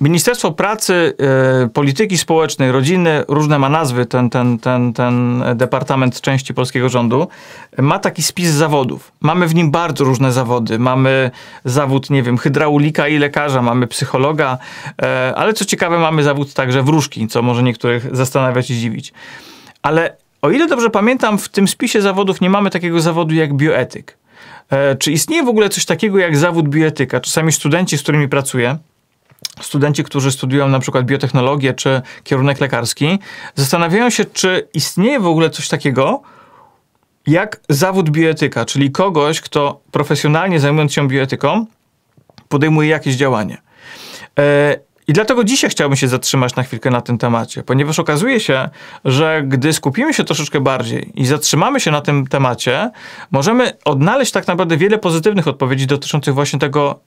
Ministerstwo Pracy, y, Polityki Społecznej, Rodziny, różne ma nazwy ten, ten, ten, ten departament części polskiego rządu, ma taki spis zawodów. Mamy w nim bardzo różne zawody. Mamy zawód, nie wiem, hydraulika i lekarza, mamy psychologa, y, ale co ciekawe, mamy zawód także wróżki, co może niektórych zastanawiać i dziwić. Ale o ile dobrze pamiętam, w tym spisie zawodów nie mamy takiego zawodu jak bioetyk. Y, czy istnieje w ogóle coś takiego jak zawód bioetyka? Czasami studenci, z którymi pracuję, studenci, którzy studiują na przykład biotechnologię czy kierunek lekarski, zastanawiają się, czy istnieje w ogóle coś takiego jak zawód bioetyka, czyli kogoś, kto profesjonalnie zajmując się bioetyką, podejmuje jakieś działanie. E, I dlatego dzisiaj chciałbym się zatrzymać na chwilkę na tym temacie, ponieważ okazuje się, że gdy skupimy się troszeczkę bardziej i zatrzymamy się na tym temacie, możemy odnaleźć tak naprawdę wiele pozytywnych odpowiedzi dotyczących właśnie tego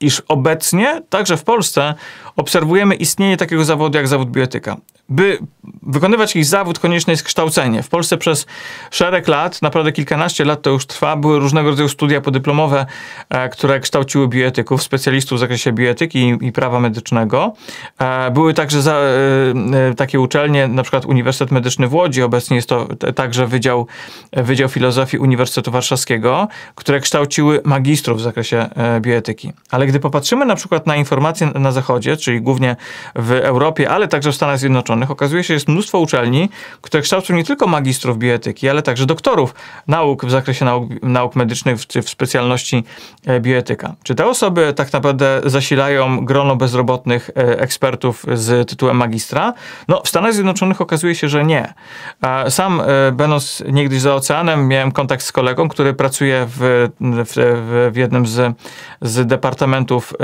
iż obecnie, także w Polsce, obserwujemy istnienie takiego zawodu jak zawód biotyka. By wykonywać jakiś zawód, konieczne jest kształcenie. W Polsce przez szereg lat, naprawdę kilkanaście lat to już trwa, były różnego rodzaju studia podyplomowe, e, które kształciły bioetyków, specjalistów w zakresie bioetyki i, prawa medycznego. E, były także za, e, takie uczelnie, na przykład Uniwersytet Medyczny w Łodzi, obecnie jest to także Wydział, Wydział Filozofii Uniwersytetu Warszawskiego, które kształciły magistrów w zakresie bioetyki. Ale gdy popatrzymy na przykład na informacje na Zachodzie, czyli głównie w Europie, ale także w Stanach Zjednoczonych, okazuje się, że jest mnóstwo uczelni, które kształcą nie tylko magistrów bioetyki, ale także doktorów nauk w zakresie nauk, nauk medycznych czy w specjalności e, bioetyka. Czy te osoby tak naprawdę zasilają grono bezrobotnych e, ekspertów z tytułem magistra? No, w Stanach Zjednoczonych okazuje się, że nie. Sam, e, będąc niegdyś za oceanem, miałem kontakt z kolegą, który pracuje w, w, w jednym z, z departamentów reprezentantów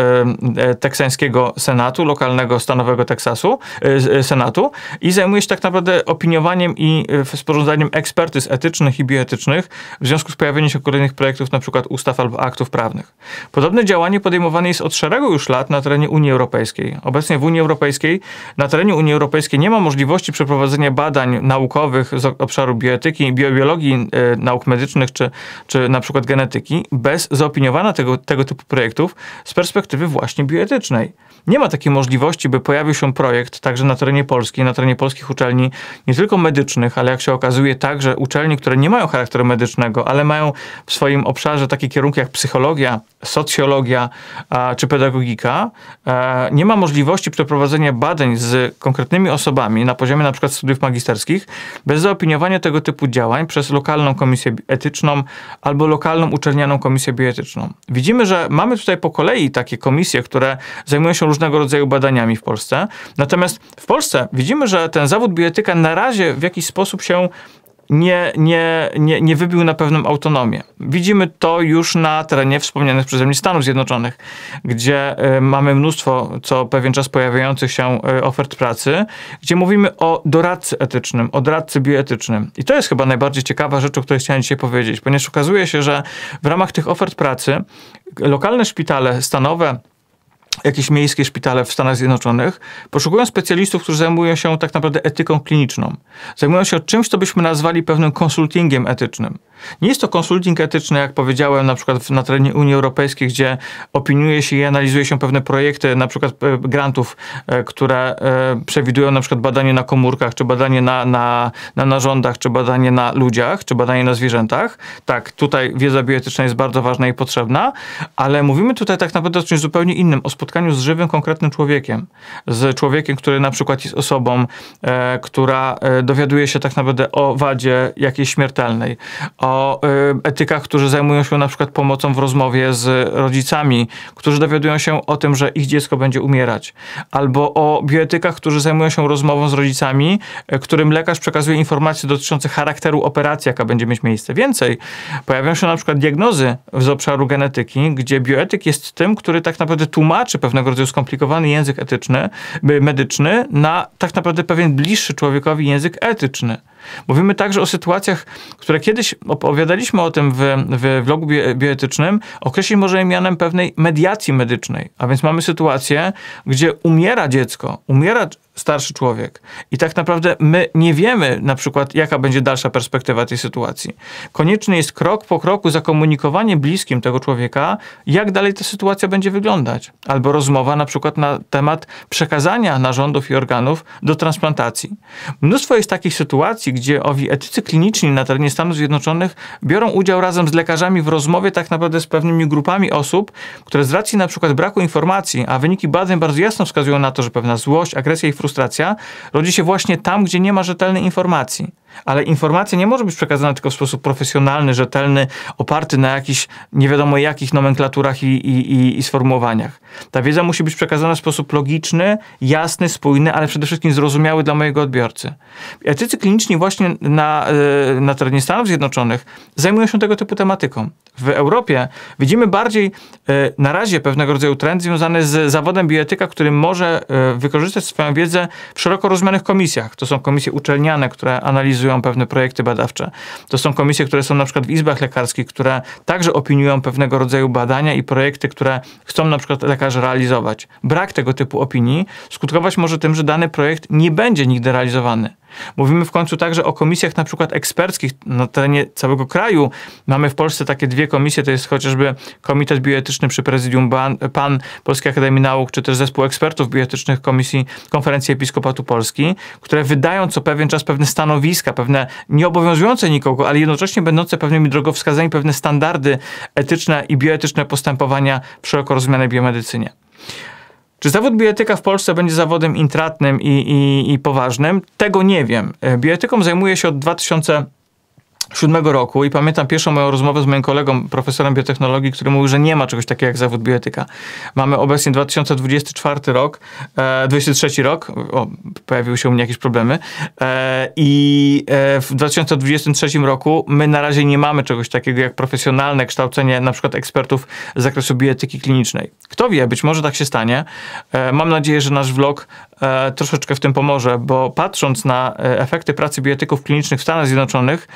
e, teksańskiego senatu, lokalnego stanowego Teksasu, e, e, senatu i zajmuje się tak naprawdę opiniowaniem i sporządzaniem ekspertyz etycznych i bioetycznych w związku z pojawieniem się kolejnych projektów np. ustaw albo aktów prawnych. Podobne działanie podejmowane jest od szeregu już lat na terenie Unii Europejskiej. Obecnie w Unii Europejskiej, na terenie Unii Europejskiej nie ma możliwości przeprowadzenia badań naukowych z obszaru bioetyki, biobiologii nauk medycznych czy, czy na przykład genetyki bez zaopiniowania tego, tego typu projektów z perspektywy właśnie bioetycznej. Nie ma takiej możliwości, by pojawił się projekt także na terenie Polski, na terenie polskich uczelni, nie tylko medycznych, ale jak się okazuje także uczelni, które nie mają charakteru medycznego, ale mają w swoim obszarze takie kierunki jak psychologia, socjologia czy pedagogika e, nie ma możliwości przeprowadzenia badań z konkretnymi osobami na poziomie na przykład studiów magisterskich bez zaopiniowania tego typu działań przez lokalną komisję etyczną albo lokalną uczelnianą komisję bioetyczną. Widzimy, że mamy tutaj po kolei takie komisje, które zajmują się różnego rodzaju badaniami w Polsce. Natomiast w Polsce widzimy, że ten zawód bioetyka na razie w jakiś sposób się nie, nie, nie, nie wybił na pewną autonomię. Widzimy to już na terenie wspomnianych przeze mnie Stanów Zjednoczonych, gdzie y, mamy mnóstwo co pewien czas pojawiających się y, ofert pracy, gdzie mówimy o doradcy etycznym, o doradcy bioetycznym. I to jest chyba najbardziej ciekawa rzecz, o której chciałem dzisiaj powiedzieć, ponieważ okazuje się, że w ramach tych ofert pracy lokalne szpitale stanowe, jakieś miejskie szpitale w Stanach Zjednoczonych, poszukują specjalistów, którzy zajmują się tak naprawdę etyką kliniczną. Zajmują się czymś, co byśmy nazwali pewnym konsultingiem etycznym. Nie jest to konsulting etyczny, jak powiedziałem, na przykład na terenie Unii Europejskiej, gdzie opiniuje się i analizuje się pewne projekty, na przykład e, grantów, e, które e, przewidują na przykład badanie na komórkach, czy badanie na, na, na narządach, czy badanie na ludziach, czy badanie na zwierzętach. Tak, tutaj wiedza bioetyczna jest bardzo ważna i potrzebna, ale mówimy tutaj tak naprawdę o czymś zupełnie innym, o spotkaniu z żywym, konkretnym człowiekiem. Z człowiekiem, który na przykład jest osobą, która dowiaduje się tak naprawdę o wadzie jakiejś śmiertelnej, o y, etykach, którzy zajmują się na przykład pomocą w rozmowie z rodzicami, którzy dowiadują się o tym, że ich dziecko będzie umierać, albo o bioetykach, którzy zajmują się rozmową z rodzicami, y, którym lekarz przekazuje informacje dotyczące charakteru operacji, jaka będzie mieć miejsce. Więcej, pojawiają się na przykład diagnozy z obszaru genetyki, gdzie bioetyk jest tym, który tak naprawdę tłumaczy pewnego rodzaju skomplikowany język etyczny, y, medyczny na tak naprawdę pewien bliższy człowiekowi język etyczny. Mówimy także o sytuacjach, które kiedyś opowiadaliśmy o tym w, w vlogu bioetycznym, określić możemy mianem pewnej mediacji medycznej. A więc mamy sytuację, gdzie umiera dziecko, umiera starszy człowiek. I tak naprawdę my nie wiemy na przykład, jaka będzie dalsza perspektywa tej sytuacji. Konieczny jest krok po kroku zakomunikowanie bliskim tego człowieka, jak dalej ta sytuacja będzie wyglądać. Albo rozmowa na przykład na temat przekazania narządów i organów do transplantacji. Mnóstwo jest takich sytuacji, gdzie owi etycy kliniczni na terenie Stanów Zjednoczonych biorą udział razem z lekarzami w rozmowie tak naprawdę z pewnymi grupami osób, które z racji na przykład braku informacji, a wyniki badań bardzo jasno wskazują na to, że pewna złość, agresja i frustracja frustracja rodzi się właśnie tam, gdzie nie ma rzetelnej informacji ale informacja nie może być przekazana tylko w sposób profesjonalny, rzetelny, oparty na jakichś nie wiadomo jakich nomenklaturach i, i, i, i sformułowaniach. Ta wiedza musi być przekazana w sposób logiczny, jasny, spójny, ale przede wszystkim zrozumiały dla mojego odbiorcy. Etycy kliniczni właśnie na, e, na terenie Stanów Zjednoczonych zajmują się tego typu tematyką. W Europie widzimy bardziej e, na razie pewnego rodzaju trend związany z zawodem bioetyka, który może e, wykorzystać swoją wiedzę w szeroko rozumianych komisjach. To są komisje uczelniane, które analizują realizują pewne projekty badawcze. To są komisje, które są na przykład w izbach lekarskich, które także opiniują pewnego rodzaju badania i projekty, które chcą na przykład lekarze realizować. Brak tego typu opinii skutkować może tym, że dany projekt nie będzie nigdy realizowany. Mówimy w końcu także o komisjach na przykład eksperckich na terenie całego kraju. Mamy w Polsce takie dwie komisje, to jest chociażby Komitet Bioetyczny przy Prezydium Ban, PAN Polskiej Akademii Nauk, czy też Zespół Ekspertów Bioetycznych Komisji Konferencji Episkopatu Polski, które wydają co pewien czas pewne stanowiska, pewne nieobowiązujące nikogo, ale jednocześnie będące pewnymi drogowskazami, pewne standardy etyczne i bioetyczne postępowania szeroko rozumianej biomedycynie. Czy zawód bioetyka w Polsce będzie zawodem intratnym i, i, i poważnym? Tego nie wiem. E, bioetyką zajmuję się od 2000 2007 roku i pamiętam pierwszą moją rozmowę z moim kolegą, profesorem biotechnologii, który mówił, że nie ma czegoś takiego jak zawód bioetyka. Mamy obecnie 2024 rok, e, 23 rok, o, pojawiły się u mnie jakieś problemy e, i e, w 2023 roku my na razie nie mamy czegoś takiego jak profesjonalne kształcenie na przykład ekspertów z zakresu bioetyki klinicznej. Kto wie, być może tak się stanie. E, mam nadzieję, że nasz vlog E, troszeczkę w tym pomoże, bo patrząc na e, efekty pracy biotyków klinicznych w Stanach Zjednoczonych,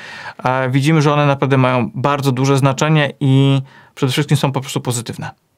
e, widzimy, że one naprawdę mają bardzo duże znaczenie i przede wszystkim są po prostu pozytywne.